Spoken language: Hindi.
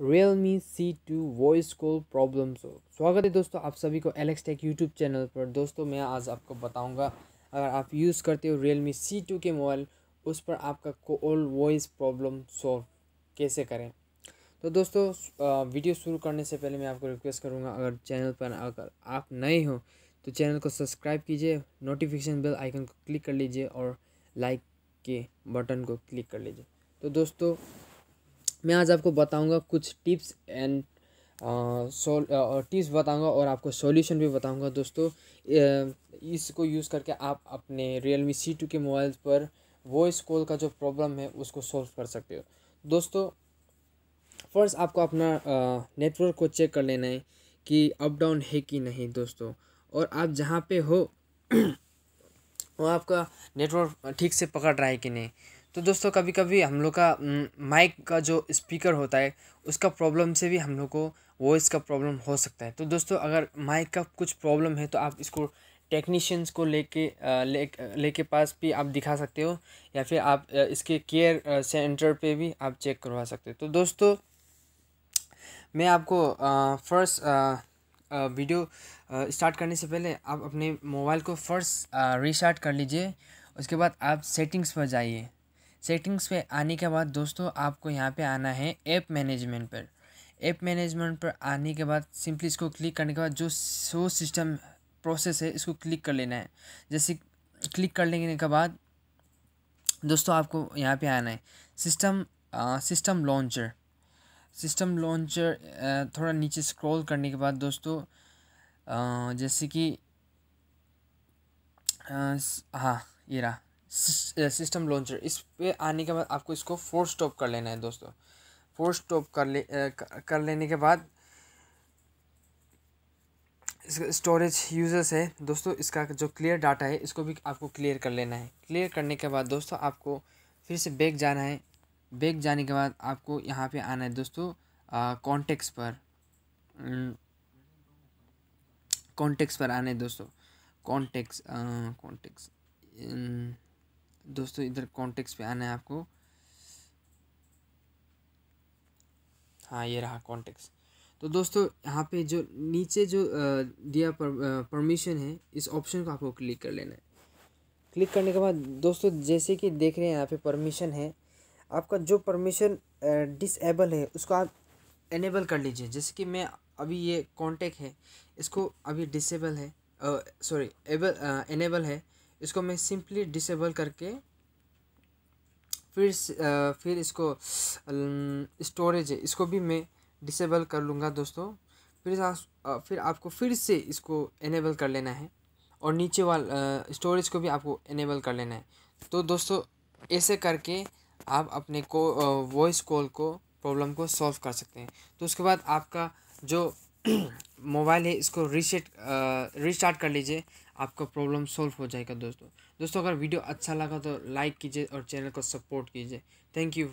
real Realme C two voice call problem solve स्वागत है दोस्तों आप सभी को एलेक्स टेक यूट्यूब चैनल पर दोस्तों मैं आज आपको बताऊंगा अगर आप यूज़ करते हो रियल मी सी टू के मोबाइल उस पर आपका कॉल वॉइस प्रॉब्लम सॉल्व कैसे करें तो दोस्तों वीडियो शुरू करने से पहले मैं आपको रिक्वेस्ट करूँगा अगर चैनल पर अगर आप नए हो तो चैनल को सब्सक्राइब कीजिए नोटिफिकेशन बेल आइकन को क्लिक कर लीजिए और लाइक के बटन को क्लिक कर लीजिए तो दोस्तों मैं आज आपको बताऊंगा कुछ टिप्स एंड सोल टिप्स बताऊंगा और आपको सॉल्यूशन भी बताऊंगा दोस्तों इसको यूज़ करके आप अपने रियल मी सी टू के मोबाइल पर वॉइस कॉल का जो प्रॉब्लम है उसको सॉल्व कर सकते हो दोस्तों फर्स्ट आपको अपना नेटवर्क को चेक कर लेना है कि अप डाउन है कि नहीं दोस्तों और आप जहाँ पे हो वो आपका नेटवर्क ठीक से पकड़ रहा है कि नहीं तो दोस्तों कभी कभी हम लोग का माइक का जो स्पीकर होता है उसका प्रॉब्लम से भी हम लोग को वॉइस का प्रॉब्लम हो सकता है तो दोस्तों अगर माइक का कुछ प्रॉब्लम है तो आप इसको टेक्नीशियंस को लेके ले लेके पास भी आप दिखा सकते हो या फिर आप इसके केयर सेंटर पे भी आप चेक करवा सकते हो तो दोस्तों मैं आपको फर्स्ट वीडियो स्टार्ट करने से पहले आप अपने मोबाइल को फर्स्ट रिस्टार्ट कर लीजिए उसके बाद आप सेटिंग्स पर जाइए सेटिंग्स पे आने के बाद दोस्तों आपको यहाँ पे आना है ऐप मैनेजमेंट पर ऐप मैनेजमेंट पर आने के बाद सिंपली इसको क्लिक करने के बाद जो सो सिस्टम प्रोसेस है इसको क्लिक कर लेना है जैसे क्लिक कर लेने के बाद दोस्तों आपको यहाँ पे आना है system system launcher system launcher थोड़ा नीचे स्क्रॉल करने के बाद दोस्तों आ, जैसे कि हाँ ये रहा सिस्टम लॉन्चर इस पे आने के बाद आपको इसको फोर्स स्टॉप कर लेना है दोस्तों फोर स्टॉप कर ले कर लेने के बाद स्टोरेज यूजर्स है दोस्तों इसका जो क्लियर डाटा है इसको भी आपको क्लियर कर लेना है क्लियर करने के बाद दोस्तों आपको फिर से बैग जाना है बैग जाने के बाद आपको यहाँ पे आना है दोस्तों कॉन्टेक्स पर कॉन्टेक्स पर आना है दोस्तों कॉन्टेक्स कॉन्टेक्स दोस्तों इधर कॉन्टेक्स पे आना है आपको हाँ ये रहा कॉन्टेक्स तो दोस्तों यहाँ पे जो नीचे जो दिया परमिशन है इस ऑप्शन को आपको क्लिक कर लेना है क्लिक करने के बाद दोस्तों जैसे कि देख रहे हैं यहाँ पे परमिशन है आपका जो परमिशन डिसेबल है उसको आप एनेबल कर लीजिए जैसे कि मैं अभी ये कॉन्टेक्ट है इसको अभी डिसेबल है सॉरी एबल एनेबल है इसको मैं सिंपली डिसेबल करके फिर फिर इसको स्टोरेज है इसको भी मैं डिसेबल कर लूँगा दोस्तों फिर फिर आपको फिर से इसको इनेबल कर लेना है और नीचे वाल स्टोरेज को भी आपको इनेबल कर लेना है तो दोस्तों ऐसे करके आप अपने को वॉइस कॉल को प्रॉब्लम को सॉल्व कर सकते हैं तो उसके बाद आपका जो मोबाइल है इसको रीसेट रिस्टार्ट कर लीजिए आपका प्रॉब्लम सॉल्व हो जाएगा दोस्तों दोस्तों अगर वीडियो अच्छा लगा तो लाइक कीजिए और चैनल को सपोर्ट कीजिए थैंक यू